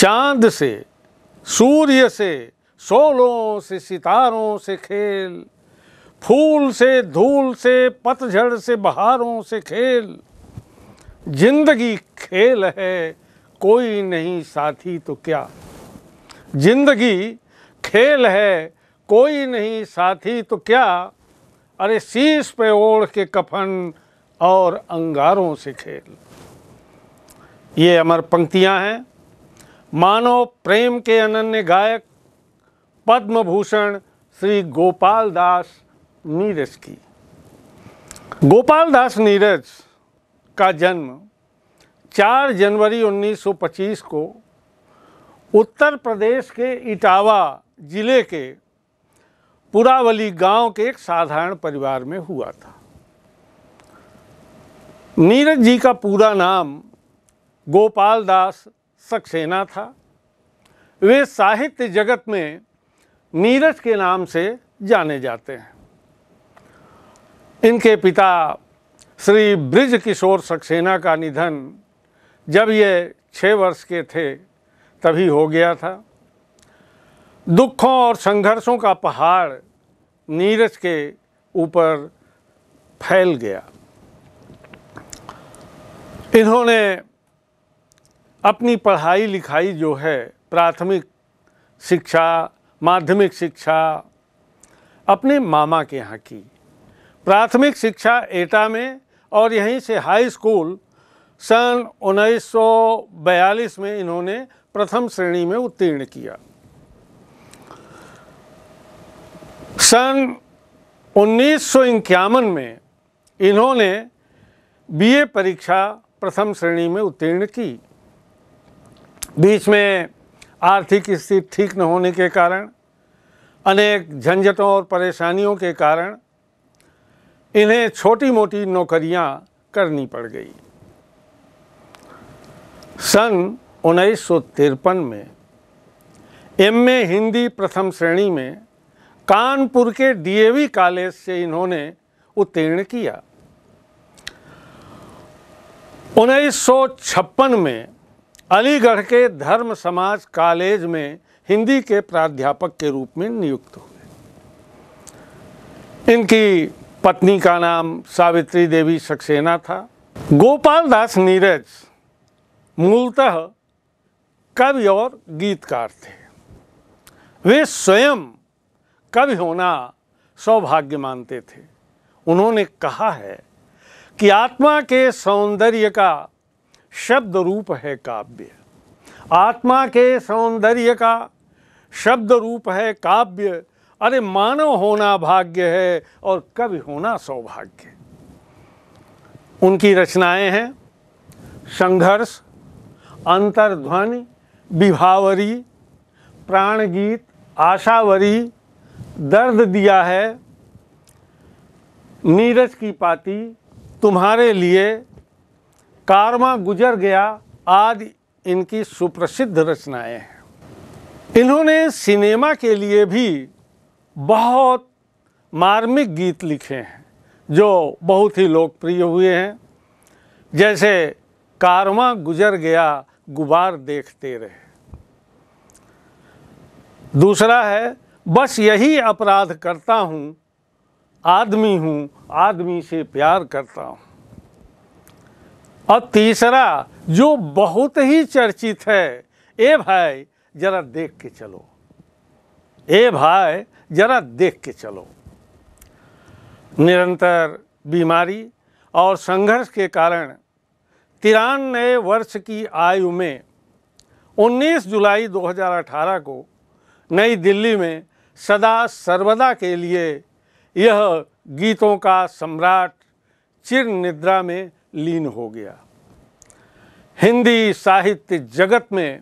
चांद से सूर्य से सोलों से सितारों से खेल फूल से धूल से पतझड़ से बहारों से खेल जिंदगी खेल है कोई नहीं साथी तो क्या जिंदगी खेल है कोई नहीं साथी तो क्या अरे शीश पे ओढ़ के कफन और अंगारों से खेल ये अमर पंक्तियां हैं मानव प्रेम के अनन्य गायक पद्म भूषण श्री गोपाल दास नीरज की गोपाल दास नीरज का जन्म 4 जनवरी 1925 को उत्तर प्रदेश के इटावा जिले के पुरावली गांव के एक साधारण परिवार में हुआ था नीरज जी का पूरा नाम गोपाल दास सक्सेना था वे साहित्य जगत में नीरज के नाम से जाने जाते हैं इनके पिता श्री ब्रिज किशोर सक्सेना का निधन जब ये छः वर्ष के थे तभी हो गया था दुखों और संघर्षों का पहाड़ नीरज के ऊपर फैल गया इन्होंने अपनी पढ़ाई लिखाई जो है प्राथमिक शिक्षा माध्यमिक शिक्षा अपने मामा के यहाँ की प्राथमिक शिक्षा एटा में और यहीं से हाई स्कूल सन 1942 में इन्होंने प्रथम श्रेणी में उत्तीर्ण किया सन उन्नीस में इन्होंने बीए परीक्षा प्रथम श्रेणी में उत्तीर्ण की बीच में आर्थिक स्थिति ठीक न होने के कारण अनेक झंझटों और परेशानियों के कारण इन्हें छोटी मोटी नौकरियां करनी पड़ गई सन उन्नीस में एम ए हिंदी प्रथम श्रेणी में कानपुर के डीएवी कॉलेज से इन्होंने उत्तीर्ण किया उन्नीस में अलीगढ़ के धर्म समाज कॉलेज में हिंदी के प्राध्यापक के रूप में नियुक्त हुए इनकी पत्नी का नाम सावित्री देवी सक्सेना था गोपाल दास नीरज मूलतः कवि और गीतकार थे वे स्वयं कवि होना सौभाग्य मानते थे उन्होंने कहा है कि आत्मा के सौंदर्य का शब्द रूप है काव्य आत्मा के सौंदर्य का शब्द रूप है काव्य अरे मानव होना भाग्य है और कवि होना सौभाग्य उनकी रचनाएं हैं संघर्ष अंतर्ध्वनि विभावरी प्राणगीत आशावरी दर्द दिया है नीरज की पाती तुम्हारे लिए कारवा गुजर गया आदि इनकी सुप्रसिद्ध रचनाएं हैं इन्होंने सिनेमा के लिए भी बहुत मार्मिक गीत लिखे हैं जो बहुत ही लोकप्रिय हुए हैं जैसे कारवा गुजर गया गुबार देखते रहे दूसरा है बस यही अपराध करता हूँ आदमी हूँ आदमी से प्यार करता हूँ और तीसरा जो बहुत ही चर्चित है ए भाई जरा देख के चलो ए भाई जरा देख के चलो निरंतर बीमारी और संघर्ष के कारण तिरानवे वर्ष की आयु में 19 जुलाई 2018 को नई दिल्ली में सदा सर्वदा के लिए यह गीतों का सम्राट चिर निद्रा में लीन हो गया हिंदी साहित्य जगत में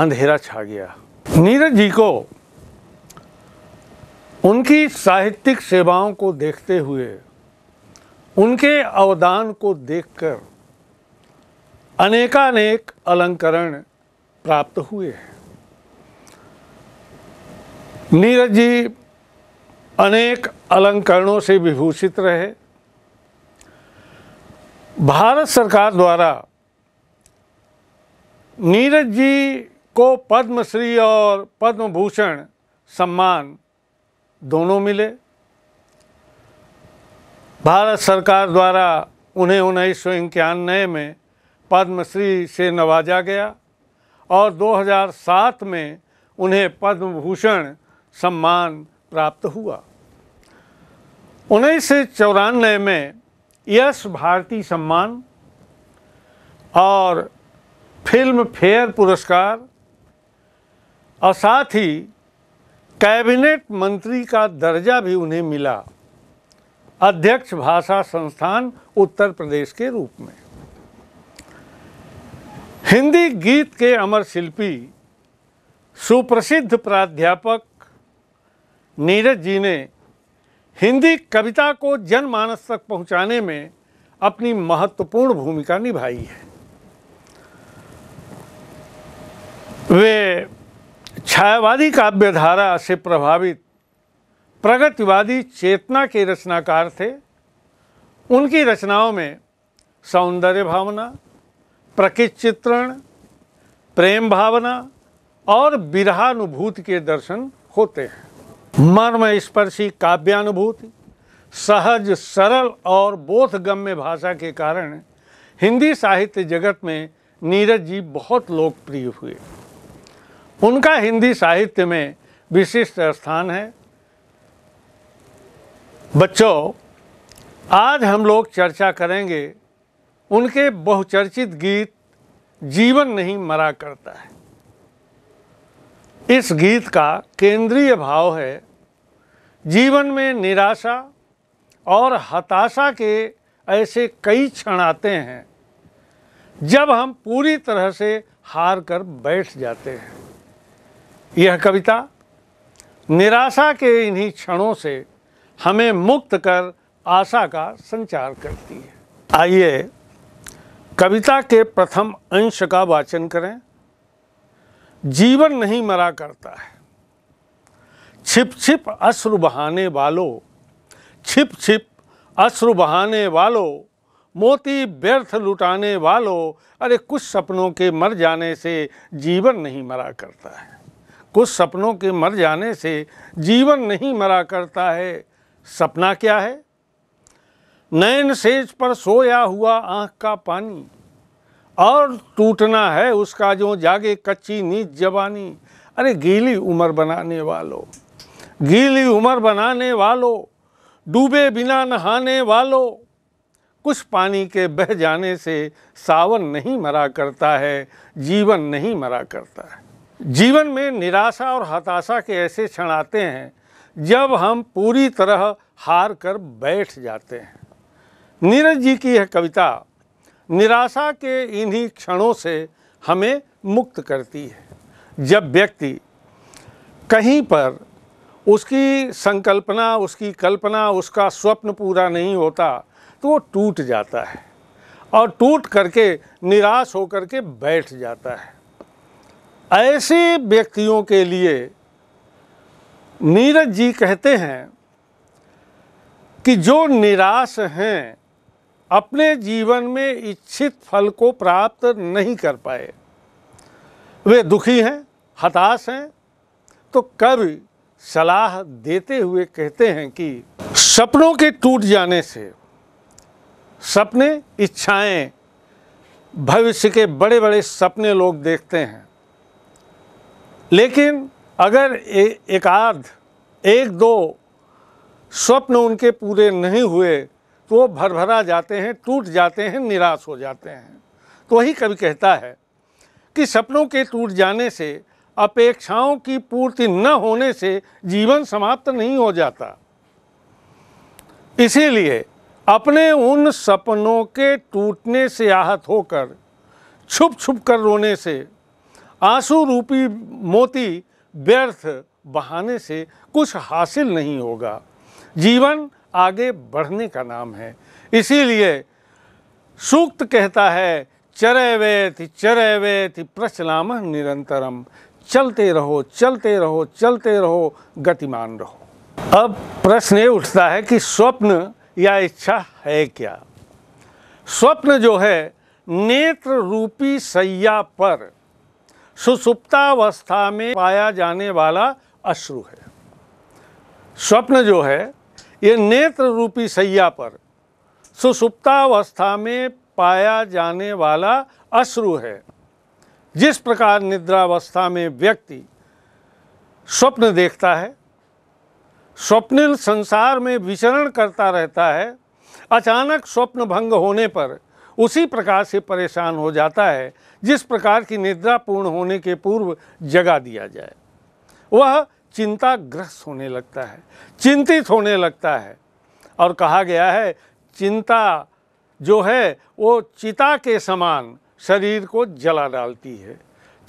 अंधेरा छा गया नीरज जी को उनकी साहित्यिक सेवाओं को देखते हुए उनके अवदान को देखकर अनेकानेक अलंकरण प्राप्त हुए हैं नीरज जी अनेक अलंकरणों से विभूषित रहे भारत सरकार द्वारा नीरज जी को पद्मश्री और पद्म भूषण सम्मान दोनों मिले भारत सरकार द्वारा उन्हें उन्नीस सौ इक्यानवे में पद्मश्री से नवाजा गया और 2007 में उन्हें पद्म भूषण सम्मान प्राप्त हुआ उन्नीस सौ चौरानवे में यश भारती सम्मान और फिल्म फेयर पुरस्कार और साथ ही कैबिनेट मंत्री का दर्जा भी उन्हें मिला अध्यक्ष भाषा संस्थान उत्तर प्रदेश के रूप में हिंदी गीत के अमर शिल्पी सुप्रसिद्ध प्राध्यापक नीरज जी ने हिंदी कविता को जनमानस तक पहुंचाने में अपनी महत्वपूर्ण भूमिका निभाई है वे छायावादी काव्यधारा से प्रभावित प्रगतिवादी चेतना के रचनाकार थे उनकी रचनाओं में सौंदर्य भावना प्रकृत चित्रण प्रेम भावना और विरहानुभूति के दर्शन होते हैं मर्म स्पर्शी काव्यानुभूति सहज सरल और बोधगम्य भाषा के कारण हिंदी साहित्य जगत में नीरज जी बहुत लोकप्रिय हुए उनका हिंदी साहित्य में विशिष्ट स्थान है बच्चों आज हम लोग चर्चा करेंगे उनके बहुचर्चित गीत जीवन नहीं मरा करता है इस गीत का केंद्रीय भाव है जीवन में निराशा और हताशा के ऐसे कई क्षण आते हैं जब हम पूरी तरह से हार कर बैठ जाते हैं यह कविता निराशा के इन्हीं क्षणों से हमें मुक्त कर आशा का संचार करती है आइए कविता के प्रथम अंश का वाचन करें जीवन नहीं मरा करता है छिप छिप अश्रु बहाने वालो छिप छिप अश्रु बहाने वालों मोती व्यर्थ लुटाने वालों अरे कुछ सपनों के मर जाने से जीवन नहीं मरा करता है कुछ सपनों के मर जाने से जीवन नहीं मरा करता है सपना क्या है नयन सेज पर सोया हुआ आँख का पानी और टूटना है उसका जो जागे कच्ची नीच जवानी अरे गीली उम्र बनाने वालों गीली उम्र बनाने वालों डूबे बिना नहाने वालों कुछ पानी के बह जाने से सावन नहीं मरा करता है जीवन नहीं मरा करता है जीवन में निराशा और हताशा के ऐसे क्षण आते हैं जब हम पूरी तरह हार कर बैठ जाते हैं नीरज जी की यह कविता निराशा के इन्हीं क्षणों से हमें मुक्त करती है जब व्यक्ति कहीं पर उसकी संकल्पना उसकी कल्पना उसका स्वप्न पूरा नहीं होता तो वो टूट जाता है और टूट करके निराश होकर के बैठ जाता है ऐसे व्यक्तियों के लिए नीरज जी कहते हैं कि जो निराश हैं अपने जीवन में इच्छित फल को प्राप्त नहीं कर पाए वे दुखी हैं हताश हैं तो कभी सलाह देते हुए कहते हैं कि सपनों के टूट जाने से सपने इच्छाएं भविष्य के बड़े बड़े सपने लोग देखते हैं लेकिन अगर एक आध एक दो स्वप्न उनके पूरे नहीं हुए तो वो भरभरा जाते हैं टूट जाते हैं निराश हो जाते हैं तो वही कभी कहता है कि सपनों के टूट जाने से अपेक्षाओं की पूर्ति न होने से जीवन समाप्त नहीं हो जाता इसीलिए अपने उन सपनों के टूटने से आहत होकर छुप छुप कर रोने से आंसू रूपी मोती व्यर्थ बहाने से कुछ हासिल नहीं होगा जीवन आगे बढ़ने का नाम है इसीलिए सूक्त कहता है चरवेति चरवेति प्रचलाम निरंतरम चलते रहो चलते रहो चलते रहो गतिमान रहो अब प्रश्न ये उठता है कि स्वप्न या इच्छा है क्या स्वप्न जो है नेत्र रूपी सैया पर सुसुप्तावस्था में पाया जाने वाला अश्रु है स्वप्न जो है ये नेत्र रूपी सैया पर सुसुप्तावस्था में पाया जाने वाला अश्रु है जिस प्रकार निद्रावस्था में व्यक्ति स्वप्न देखता है स्वप्निल संसार में विचरण करता रहता है अचानक स्वप्न भंग होने पर उसी प्रकार से परेशान हो जाता है जिस प्रकार की निद्रा पूर्ण होने के पूर्व जगा दिया जाए वह चिंता ग्रस्त होने लगता है चिंतित होने लगता है और कहा गया है चिंता जो है वो चिता के समान शरीर को जला डालती है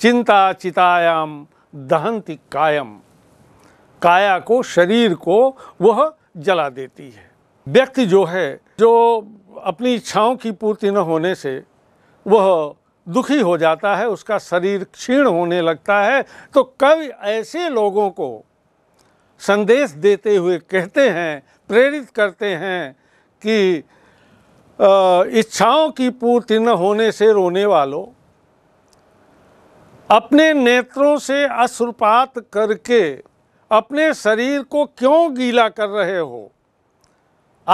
चिंता चितायाम दहंती कायम काया को शरीर को वह जला देती है व्यक्ति जो है जो अपनी इच्छाओं की पूर्ति न होने से वह दुखी हो जाता है उसका शरीर क्षीण होने लगता है तो कवि ऐसे लोगों को संदेश देते हुए कहते हैं प्रेरित करते हैं कि इच्छाओं की पूर्ति न होने से रोने वालों अपने नेत्रों से अश्रुपात करके अपने शरीर को क्यों गीला कर रहे हो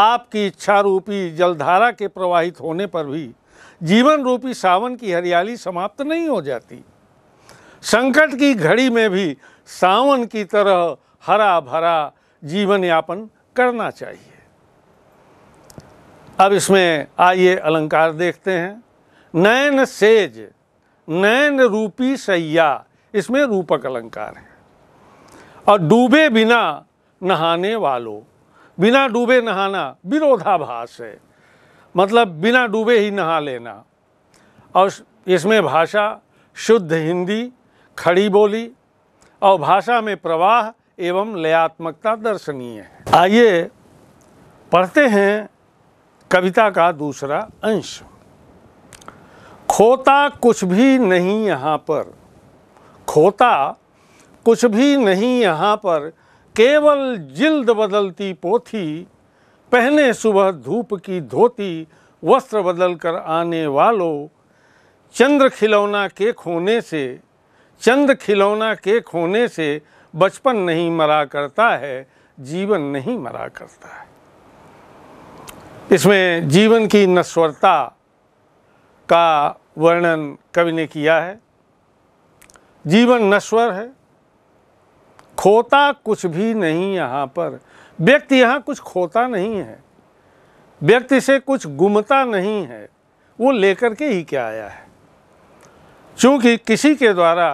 आपकी इच्छा रूपी जलधारा के प्रवाहित होने पर भी जीवन रूपी सावन की हरियाली समाप्त नहीं हो जाती संकट की घड़ी में भी सावन की तरह हरा भरा जीवन यापन करना चाहिए अब इसमें आइए अलंकार देखते हैं नैन सेज नैन रूपी सैया इसमें रूपक अलंकार है और डूबे बिना नहाने वालों बिना डूबे नहाना विरोधाभास है मतलब बिना डूबे ही नहा लेना और इसमें भाषा शुद्ध हिंदी खड़ी बोली और भाषा में प्रवाह एवं लयात्मकता दर्शनीय है आइए पढ़ते हैं कविता का दूसरा अंश खोता कुछ भी नहीं यहाँ पर खोता कुछ भी नहीं यहाँ पर केवल जिल्द बदलती पोथी पहने सुबह धूप की धोती वस्त्र बदल कर आने वालों चंद्र खिलौना के खोने से चंद्र खिलौना के खोने से बचपन नहीं मरा करता है जीवन नहीं मरा करता है इसमें जीवन की नश्वरता का वर्णन कवि ने किया है जीवन नश्वर है खोता कुछ भी नहीं यहाँ पर व्यक्ति यहाँ कुछ खोता नहीं है व्यक्ति से कुछ गुमता नहीं है वो लेकर के ही क्या आया है क्योंकि किसी के द्वारा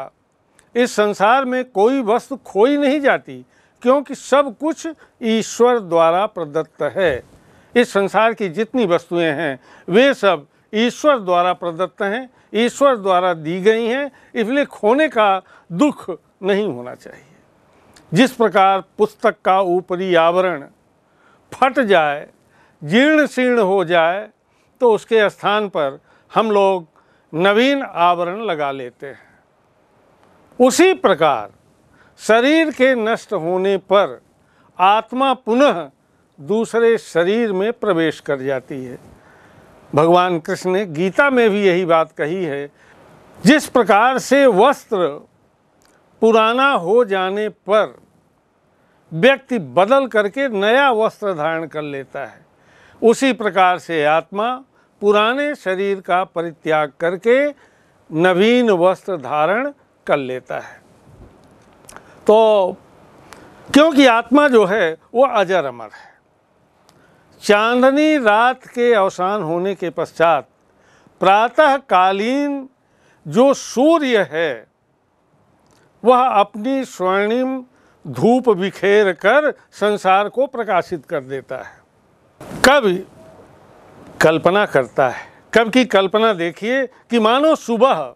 इस संसार में कोई वस्तु खोई नहीं जाती क्योंकि सब कुछ ईश्वर द्वारा प्रदत्त है इस संसार की जितनी वस्तुएं हैं वे सब ईश्वर द्वारा प्रदत्त हैं ईश्वर द्वारा दी गई हैं इसलिए खोने का दुख नहीं होना चाहिए जिस प्रकार पुस्तक का ऊपरी आवरण फट जाए जीर्ण शीर्ण हो जाए तो उसके स्थान पर हम लोग नवीन आवरण लगा लेते हैं उसी प्रकार शरीर के नष्ट होने पर आत्मा पुनः दूसरे शरीर में प्रवेश कर जाती है भगवान कृष्ण ने गीता में भी यही बात कही है जिस प्रकार से वस्त्र पुराना हो जाने पर व्यक्ति बदल करके नया वस्त्र धारण कर लेता है उसी प्रकार से आत्मा पुराने शरीर का परित्याग करके नवीन वस्त्र धारण कर लेता है तो क्योंकि आत्मा जो है वो अजर अमर है चांदनी रात के अवसान होने के पश्चात प्रातःकालीन जो सूर्य है वह अपनी स्वर्णिम धूप बिखेर कर संसार को प्रकाशित कर देता है कब कल्पना करता है कब की कल्पना देखिए कि मानो सुबह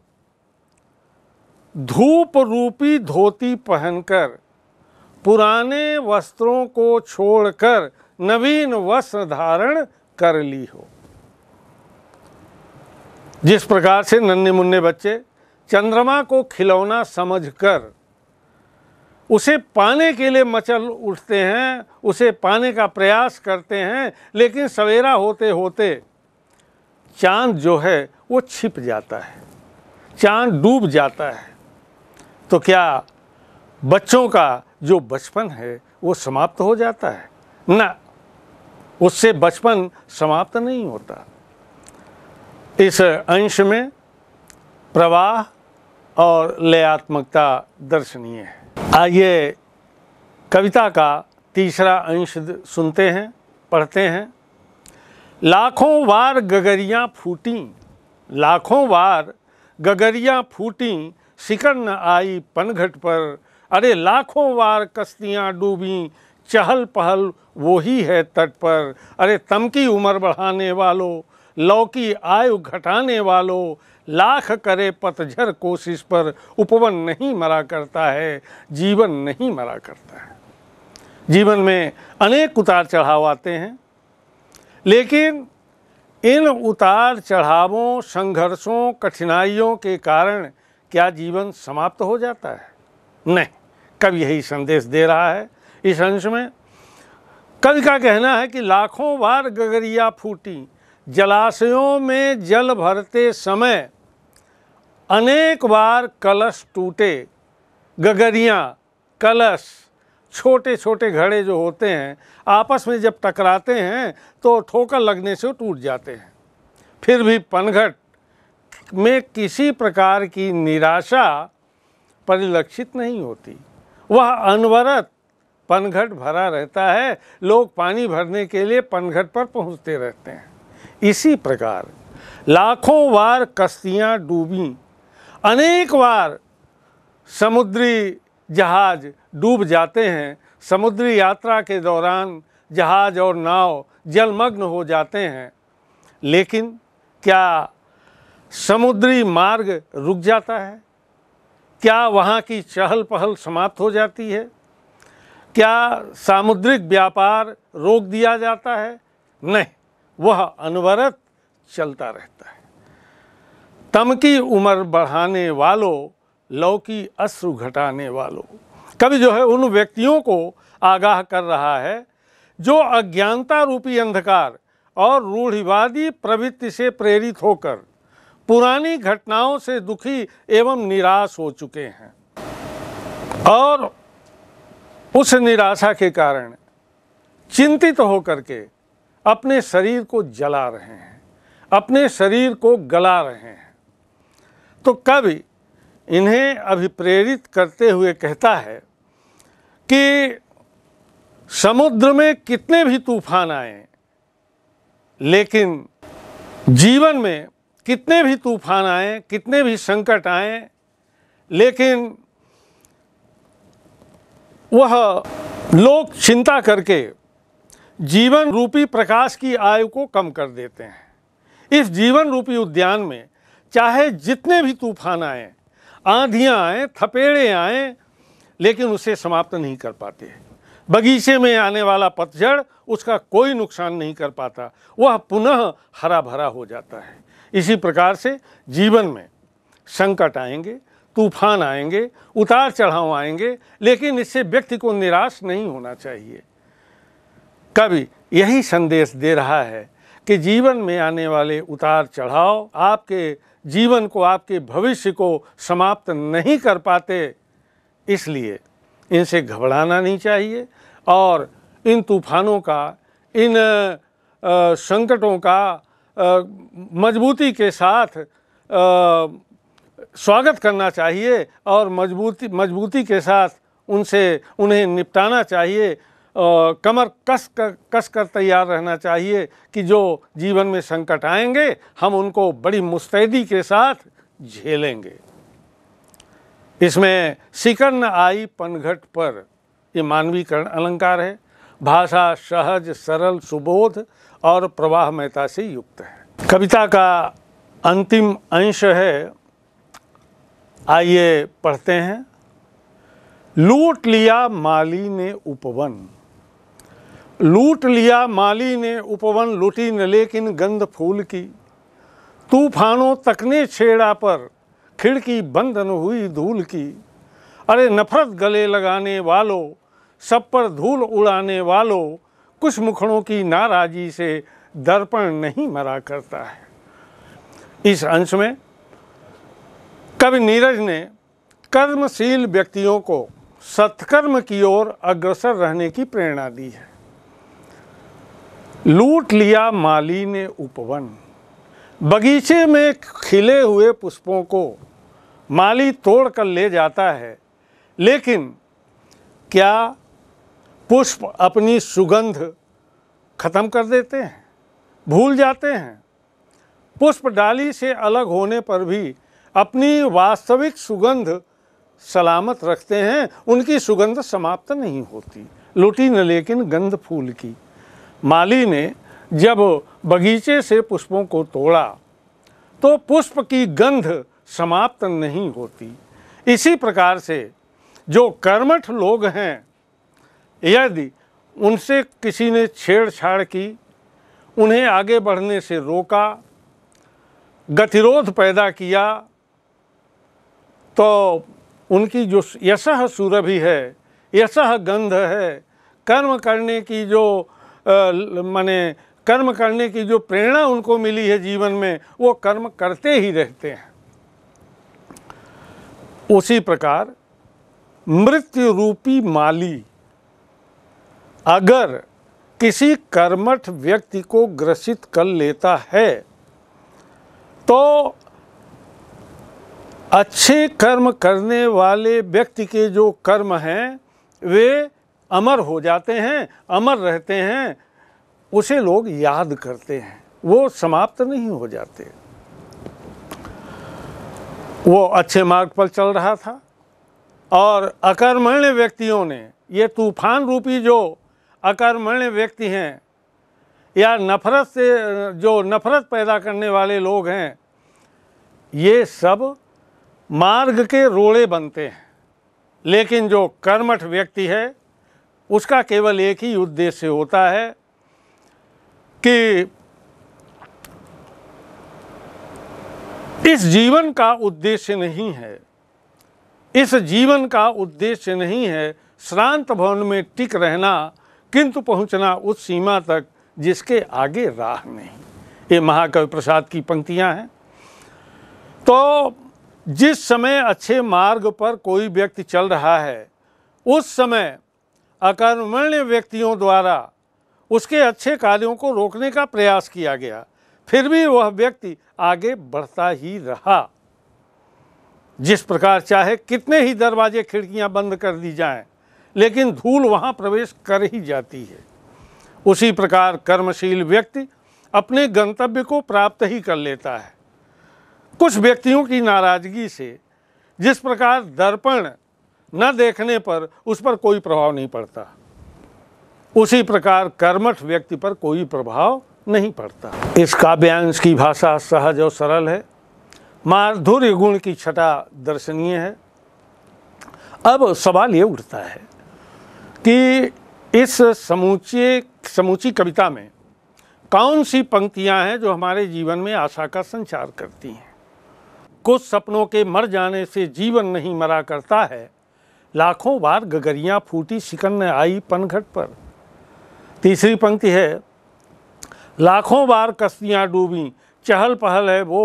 धूप रूपी धोती पहनकर पुराने वस्त्रों को छोड़कर नवीन वस्त्र धारण कर ली हो जिस प्रकार से नन्हे मुन्ने बच्चे चंद्रमा को खिलौना समझकर उसे पाने के लिए मचल उठते हैं उसे पाने का प्रयास करते हैं लेकिन सवेरा होते होते चांद जो है वो छिप जाता है चांद डूब जाता है तो क्या बच्चों का जो बचपन है वो समाप्त हो जाता है ना उससे बचपन समाप्त नहीं होता इस अंश में प्रवाह और लयात्मकता दर्शनीय है आइए कविता का तीसरा अंश सुनते हैं पढ़ते हैं लाखों बार गगरियाँ फूटी लाखों बार गगरियाँ फूटी सिकन आई पनघट पर अरे लाखों बार कश्तियाँ डूबी चहल पहल वो ही है तट पर अरे तम की उम्र बढ़ाने वालों लौकी आयु घटाने वालों लाख करे पतझर कोशिश पर उपवन नहीं मरा करता है जीवन नहीं मरा करता है जीवन में अनेक उतार चढ़ाव आते हैं लेकिन इन उतार चढ़ावों संघर्षों कठिनाइयों के कारण क्या जीवन समाप्त हो जाता है नहीं कब यही संदेश दे रहा है इस अंश में कवि का कहना है कि लाखों बार गगरिया फूटी जलाशयों में जल भरते समय अनेक बार कलश टूटे गगरियाँ कलश छोटे छोटे घड़े जो होते हैं आपस में जब टकराते हैं तो ठोकर लगने से टूट जाते हैं फिर भी पनघट में किसी प्रकार की निराशा परिलक्षित नहीं होती वह अनवरत पनघट भरा रहता है लोग पानी भरने के लिए पनघट पर पहुंचते रहते हैं इसी प्रकार लाखों बार कश्तियाँ डूबी अनेक बार समुद्री जहाज डूब जाते हैं समुद्री यात्रा के दौरान जहाज और नाव जलमग्न हो जाते हैं लेकिन क्या समुद्री मार्ग रुक जाता है क्या वहाँ की चहल पहल समाप्त हो जाती है क्या सामुद्रिक व्यापार रोक दिया जाता है नहीं वह अनवरत चलता रहता है तम की उम्र बढ़ाने वालों लौकी अश्रु घटाने वालों कभी जो है उन व्यक्तियों को आगाह कर रहा है जो अज्ञानता रूपी अंधकार और रूढ़िवादी प्रवृत्ति से प्रेरित होकर पुरानी घटनाओं से दुखी एवं निराश हो चुके हैं और उस निराशा के कारण चिंतित होकर के अपने शरीर को जला रहे हैं अपने शरीर को गला रहे हैं तो कवि इन्हें अभिप्रेरित करते हुए कहता है कि समुद्र में कितने भी तूफान आए लेकिन जीवन में कितने भी तूफान आए कितने भी संकट आए लेकिन वह लोग चिंता करके जीवन रूपी प्रकाश की आयु को कम कर देते हैं इस जीवन रूपी उद्यान में चाहे जितने भी तूफान आए आंधियाँ आएँ थपेड़े आए लेकिन उसे समाप्त नहीं कर पाते बगीचे में आने वाला पतझड़ उसका कोई नुकसान नहीं कर पाता वह पुनः हरा भरा हो जाता है इसी प्रकार से जीवन में संकट आएंगे तूफान आएंगे उतार चढ़ाव आएंगे लेकिन इससे व्यक्ति को निराश नहीं होना चाहिए कवि यही संदेश दे रहा है कि जीवन में आने वाले उतार चढ़ाव आपके जीवन को आपके भविष्य को समाप्त नहीं कर पाते इसलिए इनसे घबराना नहीं चाहिए और इन तूफानों का इन संकटों का मजबूती के साथ स्वागत करना चाहिए और मजबूती मजबूती के साथ उनसे उन्हें निपटाना चाहिए कमर कस कर कस कर तैयार रहना चाहिए कि जो जीवन में संकट आएंगे हम उनको बड़ी मुस्तैदी के साथ झेलेंगे इसमें सिकर आई पनघट पर ये मानवीकरण अलंकार है भाषा सहज सरल सुबोध और प्रवाह मेहता से युक्त है कविता का अंतिम अंश है आइए पढ़ते हैं लूट लिया माली ने उपवन लूट लिया माली ने उपवन लूटी न लेकिन गंध फूल की तूफानों तकने छेड़ा पर खिड़की बंद न हुई धूल की अरे नफरत गले लगाने वालों सब पर धूल उड़ाने वालों कुछ मुखड़ों की नाराज़ी से दर्पण नहीं मरा करता है इस अंश में कवि नीरज ने कर्मशील व्यक्तियों को सत्कर्म की ओर अग्रसर रहने की प्रेरणा दी है लूट लिया माली ने उपवन बगीचे में खिले हुए पुष्पों को माली तोड़ कर ले जाता है लेकिन क्या पुष्प अपनी सुगंध खत्म कर देते हैं भूल जाते हैं पुष्प डाली से अलग होने पर भी अपनी वास्तविक सुगंध सलामत रखते हैं उनकी सुगंध समाप्त नहीं होती लुटी न लेकिन गंध फूल की माली ने जब बगीचे से पुष्पों को तोड़ा तो पुष्प की गंध समाप्त नहीं होती इसी प्रकार से जो कर्मठ लोग हैं यदि उनसे किसी ने छेड़छाड़ की उन्हें आगे बढ़ने से रोका गतिरोध पैदा किया तो उनकी जो यशह सूरभि है यशह गंध है कर्म करने की जो माने कर्म करने की जो प्रेरणा उनको मिली है जीवन में वो कर्म करते ही रहते हैं उसी प्रकार मृत्यु रूपी माली अगर किसी कर्मठ व्यक्ति को ग्रसित कर लेता है तो अच्छे कर्म करने वाले व्यक्ति के जो कर्म हैं वे अमर हो जाते हैं अमर रहते हैं उसे लोग याद करते हैं वो समाप्त नहीं हो जाते वो अच्छे मार्ग पर चल रहा था और अकर्मण्य व्यक्तियों ने ये तूफान रूपी जो अकर्मण्य व्यक्ति हैं या नफरत से जो नफरत पैदा करने वाले लोग हैं ये सब मार्ग के रोड़े बनते हैं लेकिन जो कर्मठ व्यक्ति है उसका केवल एक ही उद्देश्य होता है कि इस जीवन का उद्देश्य नहीं है इस जीवन का उद्देश्य नहीं है श्रांत भवन में टिक रहना किंतु पहुंचना उस सीमा तक जिसके आगे राह नहीं ये महाकवि प्रसाद की पंक्तियां हैं तो जिस समय अच्छे मार्ग पर कोई व्यक्ति चल रहा है उस समय अकर्मण्य व्यक्तियों द्वारा उसके अच्छे कार्यों को रोकने का प्रयास किया गया फिर भी वह व्यक्ति आगे बढ़ता ही रहा जिस प्रकार चाहे कितने ही दरवाजे खिड़कियां बंद कर दी जाएं, लेकिन धूल वहां प्रवेश कर ही जाती है उसी प्रकार कर्मशील व्यक्ति अपने गंतव्य को प्राप्त ही कर लेता है कुछ व्यक्तियों की नाराज़गी से जिस प्रकार दर्पण न देखने पर उस पर कोई प्रभाव नहीं पड़ता उसी प्रकार कर्मठ व्यक्ति पर कोई प्रभाव नहीं पड़ता इस काव्यांश की भाषा सहज और सरल है माधुर्य गुण की छटा दर्शनीय है अब सवाल ये उठता है कि इस समूचे समूची कविता में कौन सी पंक्तियां हैं जो हमारे जीवन में आशा का संचार करती हैं कुछ सपनों के मर जाने से जीवन नहीं मरा करता है लाखों बार गगरिया फूटी शिकन आई पनघट पर तीसरी पंक्ति है लाखों बार कश्तियाँ डूबी चहल पहल है वो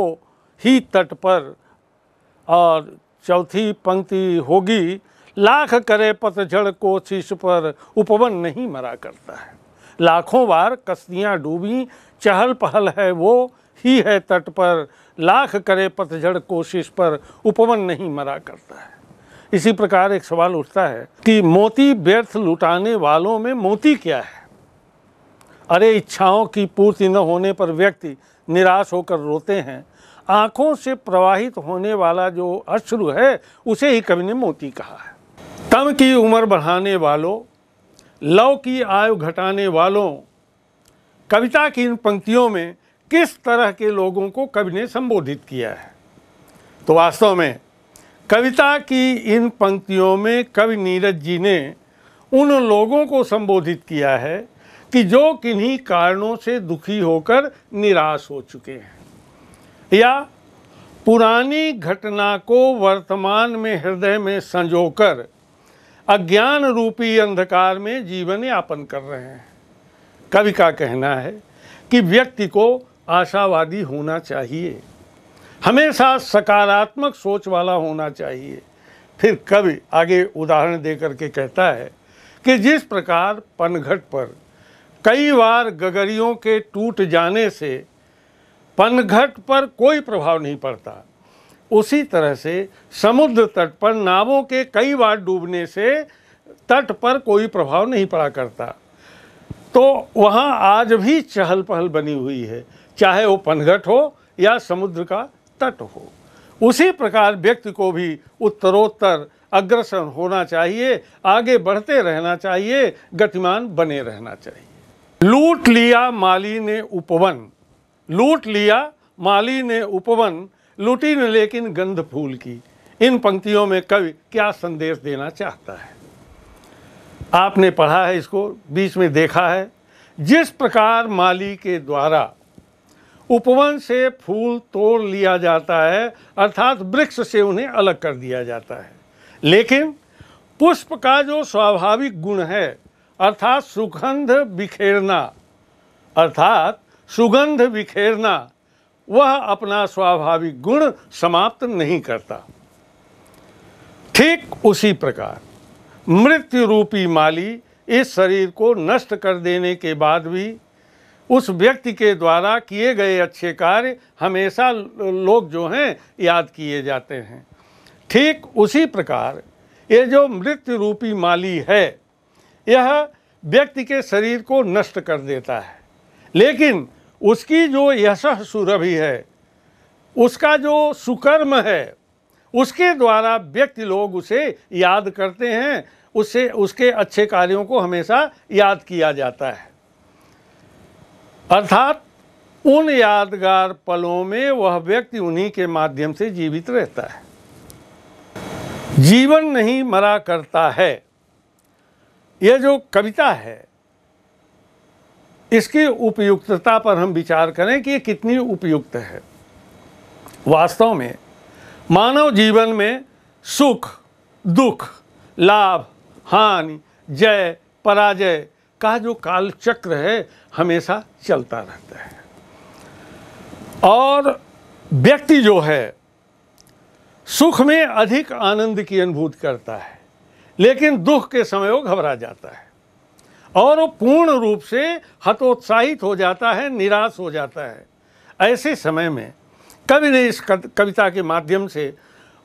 ही तट पर और चौथी पंक्ति होगी लाख करे पतझड़ को शीश पर उपवन नहीं मरा करता है लाखों बार कश्तियाँ डूबी चहल पहल है वो ही है तट पर लाख करे पतझड़ कोशिश पर उपवन नहीं मरा करता है इसी प्रकार एक सवाल उठता है कि मोती व्यर्थ लुटाने वालों में मोती क्या है अरे इच्छाओं की पूर्ति न होने पर व्यक्ति निराश होकर रोते हैं आँखों से प्रवाहित होने वाला जो अश्रु है उसे ही कवि ने मोती कहा है तम की उम्र बढ़ाने वालों लव की आयु घटाने वालों कविता की इन पंक्तियों में किस तरह के लोगों को कवि ने संबोधित किया है तो वास्तव में कविता की इन पंक्तियों में कवि नीरज जी ने उन लोगों को संबोधित किया है कि जो किन्हीं कारणों से दुखी होकर निराश हो चुके हैं या पुरानी घटना को वर्तमान में हृदय में संजोकर अज्ञान रूपी अंधकार में जीवन यापन कर रहे हैं कवि का कहना है कि व्यक्ति को आशावादी होना चाहिए हमेशा सकारात्मक सोच वाला होना चाहिए फिर कवि आगे उदाहरण देकर के कहता है कि जिस प्रकार पनघट पर कई बार गगरियों के टूट जाने से पनघट पर कोई प्रभाव नहीं पड़ता उसी तरह से समुद्र तट पर नावों के कई बार डूबने से तट पर कोई प्रभाव नहीं पड़ा करता तो वहाँ आज भी चहल पहल बनी हुई है चाहे वो पनघट हो या समुद्र का तट हो उसी प्रकार व्यक्ति को भी उत्तरोत्तर अग्रसर होना चाहिए आगे बढ़ते रहना चाहिए गतिमान बने रहना चाहिए लूट लिया माली ने उपवन लूट लिया माली ने उपवन लूटी ने लेकिन गंध फूल की इन पंक्तियों में कवि क्या संदेश देना चाहता है आपने पढ़ा है इसको बीच में देखा है जिस प्रकार माली के द्वारा उपवन से फूल तोड़ लिया जाता है अर्थात वृक्ष से उन्हें अलग कर दिया जाता है लेकिन पुष्प का जो स्वाभाविक गुण है अर्थात सुगंध बिखेरना अर्थात सुगंध बिखेरना वह अपना स्वाभाविक गुण समाप्त नहीं करता ठीक उसी प्रकार मृत्यु रूपी माली इस शरीर को नष्ट कर देने के बाद भी उस व्यक्ति के द्वारा किए गए अच्छे कार्य हमेशा लोग जो हैं याद किए जाते हैं ठीक उसी प्रकार ये जो मृत्यु रूपी माली है यह व्यक्ति के शरीर को नष्ट कर देता है लेकिन उसकी जो यशह सुरभि है उसका जो सुकर्म है उसके द्वारा व्यक्ति लोग उसे याद करते हैं उससे उसके अच्छे कार्यों को हमेशा याद किया जाता है अर्थात उन यादगार पलों में वह व्यक्ति उन्हीं के माध्यम से जीवित रहता है जीवन नहीं मरा करता है यह जो कविता है इसकी उपयुक्तता पर हम विचार करें कि यह कितनी उपयुक्त है वास्तव में मानव जीवन में सुख दुख लाभ हानि जय पराजय का जो कालचक्र है हमेशा चलता रहता है और व्यक्ति जो है सुख में अधिक आनंद की अनुभूति करता है लेकिन दुख के समय वो घबरा जाता है और वो पूर्ण रूप से हतोत्साहित हो जाता है निराश हो जाता है ऐसे समय में कवि ने इस कविता के माध्यम से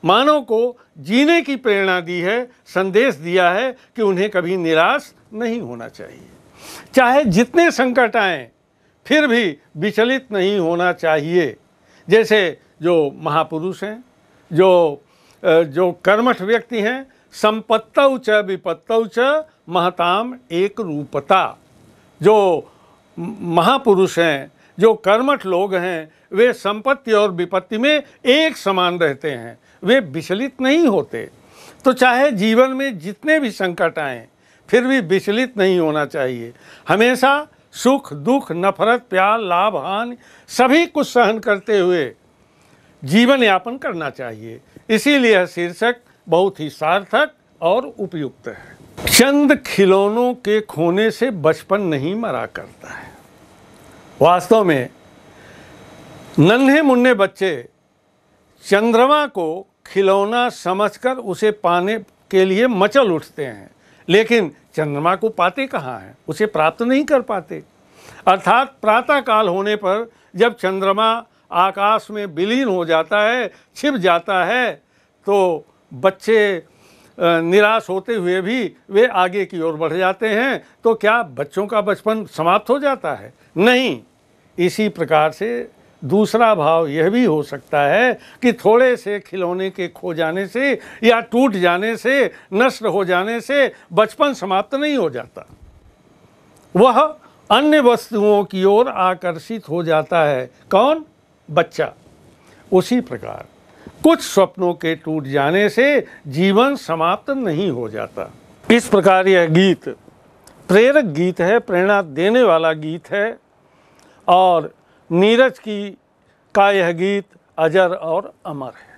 मानव को जीने की प्रेरणा दी है संदेश दिया है कि उन्हें कभी निराश नहीं होना चाहिए चाहे जितने संकट आए फिर भी विचलित नहीं होना चाहिए जैसे जो महापुरुष हैं जो जो कर्मठ व्यक्ति हैं संपत्त च विपत्त च महताम एक रूपता जो महापुरुष हैं जो कर्मठ लोग हैं वे संपत्ति और विपत्ति में एक समान रहते हैं वे विचलित नहीं होते तो चाहे जीवन में जितने भी संकट आए फिर भी विचलित नहीं होना चाहिए हमेशा सुख दुख नफरत प्यार लाभ हानि सभी कुछ सहन करते हुए जीवन यापन करना चाहिए इसीलिए यह शीर्षक बहुत ही सार्थक और उपयुक्त है चंद खिलौनों के खोने से बचपन नहीं मरा करता है वास्तव में नन्हे मुन्ने बच्चे चंद्रमा को खिलौना समझकर उसे पाने के लिए मचल उठते हैं लेकिन चंद्रमा को पाते कहाँ हैं उसे प्राप्त नहीं कर पाते अर्थात प्रातःकाल होने पर जब चंद्रमा आकाश में विलीन हो जाता है छिप जाता है तो बच्चे निराश होते हुए भी वे आगे की ओर बढ़ जाते हैं तो क्या बच्चों का बचपन समाप्त हो जाता है नहीं इसी प्रकार से दूसरा भाव यह भी हो सकता है कि थोड़े से खिलौने के खो जाने से या टूट जाने से नष्ट हो जाने से बचपन समाप्त नहीं हो जाता वह अन्य वस्तुओं की ओर आकर्षित हो जाता है कौन बच्चा उसी प्रकार कुछ स्वप्नों के टूट जाने से जीवन समाप्त नहीं हो जाता इस प्रकार यह गीत प्रेरक गीत है प्रेरणा देने वाला गीत है और नीरज की का यह गीत अजर और अमर है